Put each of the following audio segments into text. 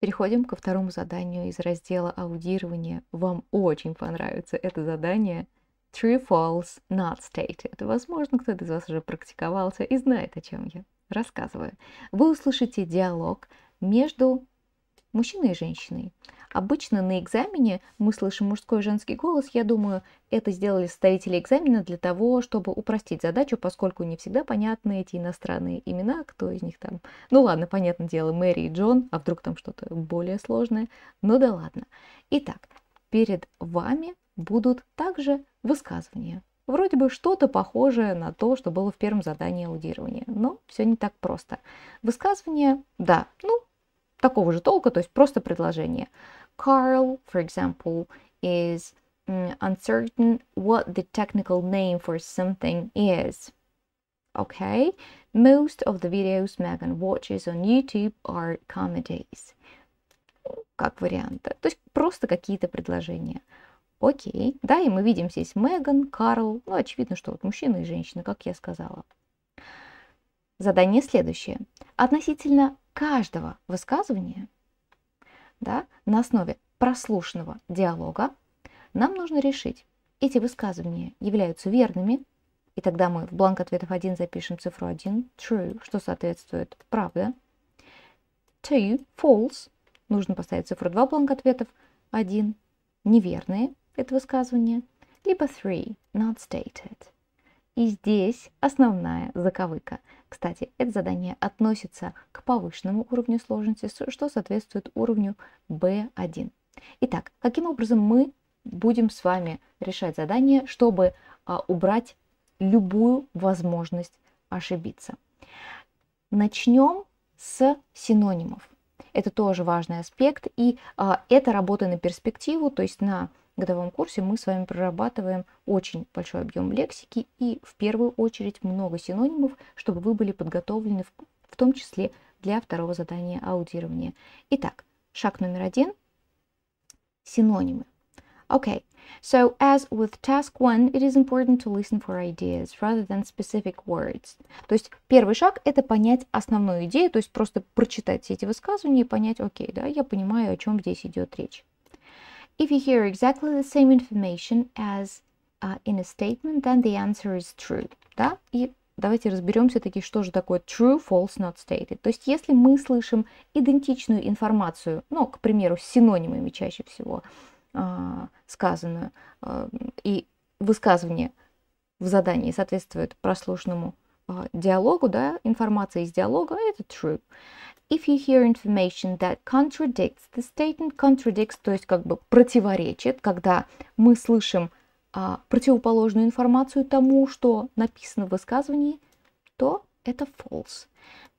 Переходим ко второму заданию из раздела аудирования. Вам очень понравится это задание. True, false, not stated. Возможно, кто-то из вас уже практиковался и знает, о чем я рассказываю. Вы услышите диалог между мужчины и женщины. Обычно на экзамене мы слышим мужской и женский голос. Я думаю, это сделали составители экзамена для того, чтобы упростить задачу, поскольку не всегда понятны эти иностранные имена, кто из них там. Ну ладно, понятное дело, Мэри и Джон, а вдруг там что-то более сложное. Ну да ладно. Итак, перед вами будут также высказывания. Вроде бы что-то похожее на то, что было в первом задании аудирования, но все не так просто. Высказывания, да, ну, такого же толка, то есть просто предложение. Carl, for example, is uncertain what the technical name for something is. Okay, most of the videos Megan watches on YouTube are comedies. Как вариант, то есть просто какие-то предложения. Окей, да, и мы видим здесь Меган, Карл, ну, очевидно, что вот мужчина и женщина, как я сказала. Задание следующее. Относительно каждого высказывания да, на основе прослушанного диалога нам нужно решить, эти высказывания являются верными, и тогда мы в бланк ответов 1 запишем цифру 1, true, что соответствует правда. Two, false, нужно поставить цифру 2 в бланк ответов 1, неверные это высказывание, либо three, not stated. И здесь основная заковыка. Кстати, это задание относится к повышенному уровню сложности, что соответствует уровню B1. Итак, каким образом мы будем с вами решать задание, чтобы а, убрать любую возможность ошибиться? Начнем с синонимов. Это тоже важный аспект, и а, это работа на перспективу, то есть на годовом курсе мы с вами прорабатываем очень большой объем лексики и в первую очередь много синонимов, чтобы вы были подготовлены в, в том числе для второго задания аудирования. Итак, шаг номер один – синонимы. Okay, so as with task one, it is important to listen for ideas rather than specific words. То есть первый шаг – это понять основную идею, то есть просто прочитать все эти высказывания и понять, окей, okay, да, я понимаю, о чем здесь идет речь. If you hear exactly the same information as uh, in a statement, then the answer is true. Да? И давайте разберемся таки, что же такое true, false, not stated. То есть если мы слышим идентичную информацию, ну, к примеру, с синонимами чаще всего э, сказанную, э, и высказывание в задании соответствует прослушанному э, диалогу, да, информация из диалога, это true if you hear information that contradicts, the statement contradicts, то есть как бы противоречит, когда мы слышим а, противоположную информацию тому, что написано в высказывании, то это false.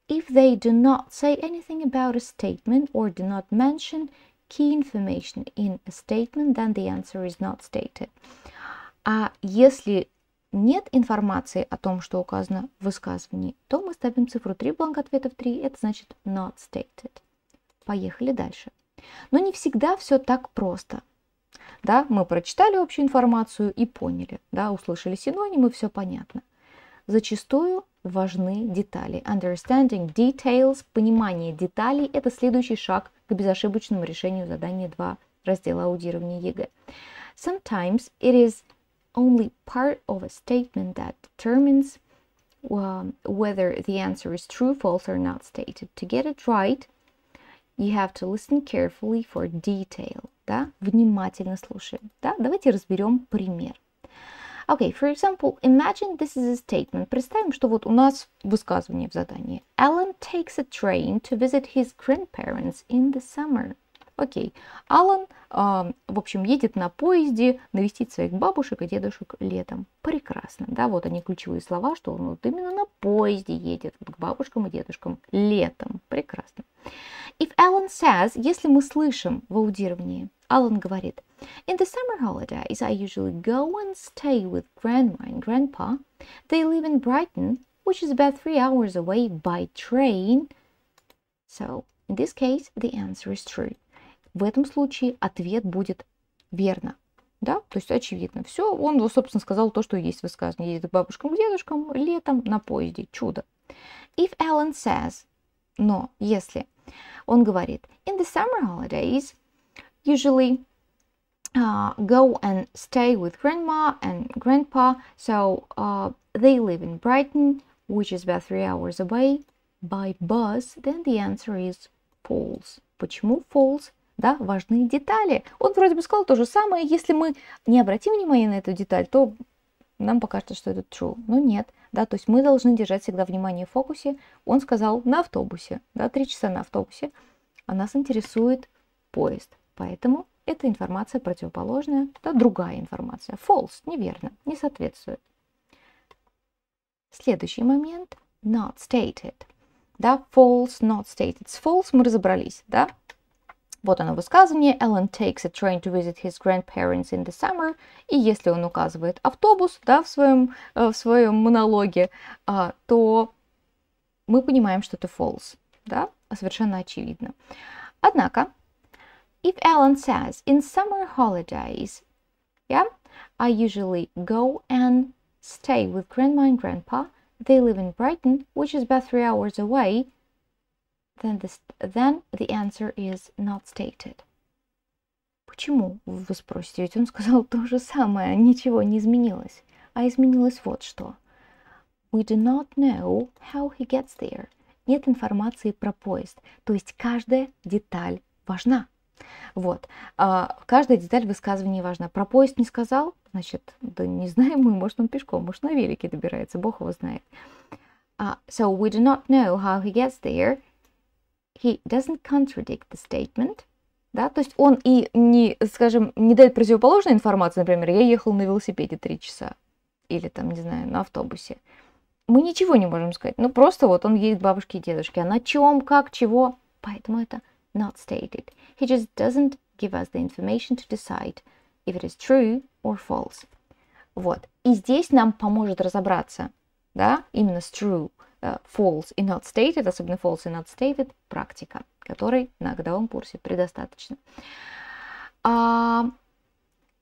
If they do not say anything about a statement or do not mention key information in a statement, then the answer is not stated. А если нет информации о том, что указано в высказывании, то мы ставим цифру 3, бланк ответов 3, это значит not stated. Поехали дальше. Но не всегда все так просто. Да, мы прочитали общую информацию и поняли, да, услышали синонимы, все понятно. Зачастую важны детали. Understanding details, понимание деталей – это следующий шаг к безошибочному решению задания 2 раздела аудирования ЕГЭ. Sometimes it is only part of a statement that determines um, whether the answer is true, false, or not stated. To get it right, you have to listen carefully for detail. Да? Внимательно слушаем. Да? Давайте разберем пример. Okay, for example, imagine this is a statement. Представим, что вот у нас высказывание в задании. Alan takes a train to visit his grandparents in the summer. Окей. Алан, э, в общем, едет на поезде навестить своих бабушек и дедушек летом. Прекрасно, да, вот они ключевые слова, что он вот именно на поезде едет к бабушкам и дедушкам летом. Прекрасно. If Alan says, если мы слышим в аудировании, Алан говорит, In the summer holidays I usually go and stay with grandma and grandpa. They live in Brighton, which is about three hours away by train. So, in this case, the answer is true в этом случае ответ будет верно. Да, то есть очевидно. Все, он, собственно, сказал то, что есть высказывание: Едет к бабушкам, к дедушкам, летом на поезде. Чудо. If Alan says, но если, он говорит, in the summer holidays, usually uh, go and stay with grandma and grandpa, so uh, they live in Brighton, which is about three hours away by bus, then the answer is false. Почему false? да, важные детали. Он вроде бы сказал то же самое, если мы не обратим внимание на эту деталь, то нам покажется, что это true, но нет, да, то есть мы должны держать всегда внимание в фокусе. Он сказал на автобусе, да, три часа на автобусе, а нас интересует поезд, поэтому эта информация противоположная, да, другая информация, false, неверно, не соответствует. Следующий момент, not stated, да, false, not stated, с false мы разобрались, да, Вот оно высказывание. Alan takes a train to visit his grandparents in the summer. И если он указывает автобус, да, в своем, э, в своем монологе, то мы понимаем, что это false, да, совершенно очевидно. Однако, if Alan says, in summer holidays, yeah, I usually go and stay with grandma and grandpa. They live in Brighton, which is about three hours away, then, this, then the answer is not stated. Почему? Вы спросите, ведь он сказал то же самое, ничего не изменилось. А изменилось вот что. We do not know how he gets there. Нет информации про поезд, то есть каждая деталь важна. Вот. А каждая деталь высказывания важна. Про поезд не сказал, значит, да не знаем мы, может, он пешком, может, на велике добирается, бог его знает. Uh, so we do not know how he gets there he doesn't contradict the statement. Да, то есть он и не, скажем, не дает противоположной информации, например, я ехал на велосипеде три часа или там, не знаю, на автобусе. Мы ничего не можем сказать. Ну, просто вот он едет к бабушке и дедушке. А на чем, как, чего? Поэтому это not stated. He just doesn't give us the information to decide if it is true or false. Вот. И здесь нам поможет разобраться, да, именно с true – Э, false и not stated, особенно false и not stated, практика, которой на годовом курсе предостаточно. А,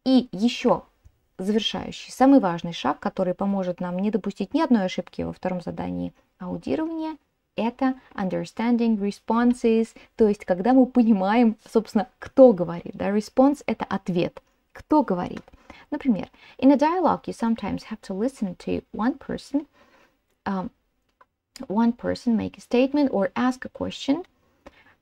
и еще завершающий, самый важный шаг, который поможет нам не допустить ни одной ошибки во втором задании аудирования, это understanding responses, то есть когда мы понимаем, собственно, кто говорит. Да? Response – это ответ. Кто говорит? Например, in a dialogue you sometimes have to listen to one person um, one person make a statement or ask a question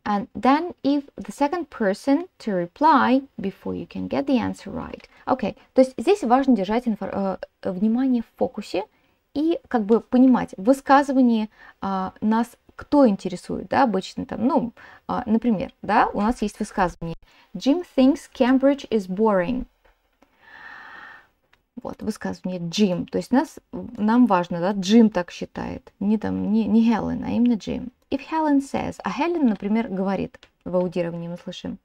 and then if the second person to reply before you can get the answer right. Okay, то есть здесь важно держать инфор, uh, э, э, внимание в фокусе и как бы понимать, высказывание uh, нас кто интересует, да, обычно там, ну, uh, например, да, у нас есть высказывание. Jim thinks Cambridge is boring. Вот, высказывание Джим. То есть нас, нам важно, да, Джим так считает. Не там, не, не Хелен, а именно Джим. If Helen says, а Хелен, например, говорит, в аудировании мы слышим,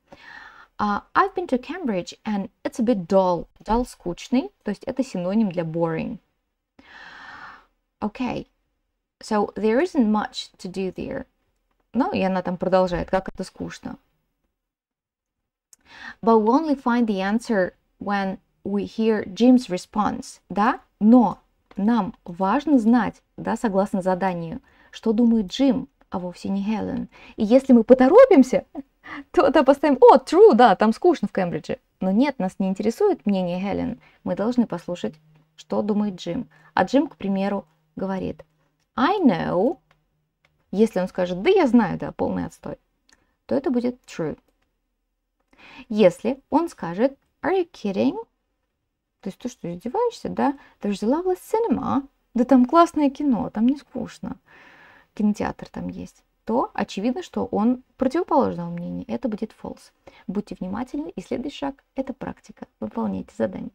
uh, I've been to Cambridge and it's a bit dull. Dull – скучный, то есть это синоним для boring. Okay, so there isn't much to do there. Ну, и она там продолжает, как это скучно. But we only find the answer when we hear Jim's response, да, но нам важно знать, да, согласно заданию, что думает Джим, а вовсе не Хелен. И если мы поторопимся, то да, поставим, о, true, да, там скучно в Кембридже. Но нет, нас не интересует мнение Хелен. Мы должны послушать, что думает Джим. А Джим, к примеру, говорит, I know, если он скажет, да я знаю, да, полный отстой, то это будет true. Если он скажет, are you kidding? То есть то, что издеваешься, да, ты же взяла власть синема, да там классное кино, там не скучно, кинотеатр там есть, то очевидно, что он противоположного мнения, это будет false. Будьте внимательны, и следующий шаг – это практика, выполняйте задание.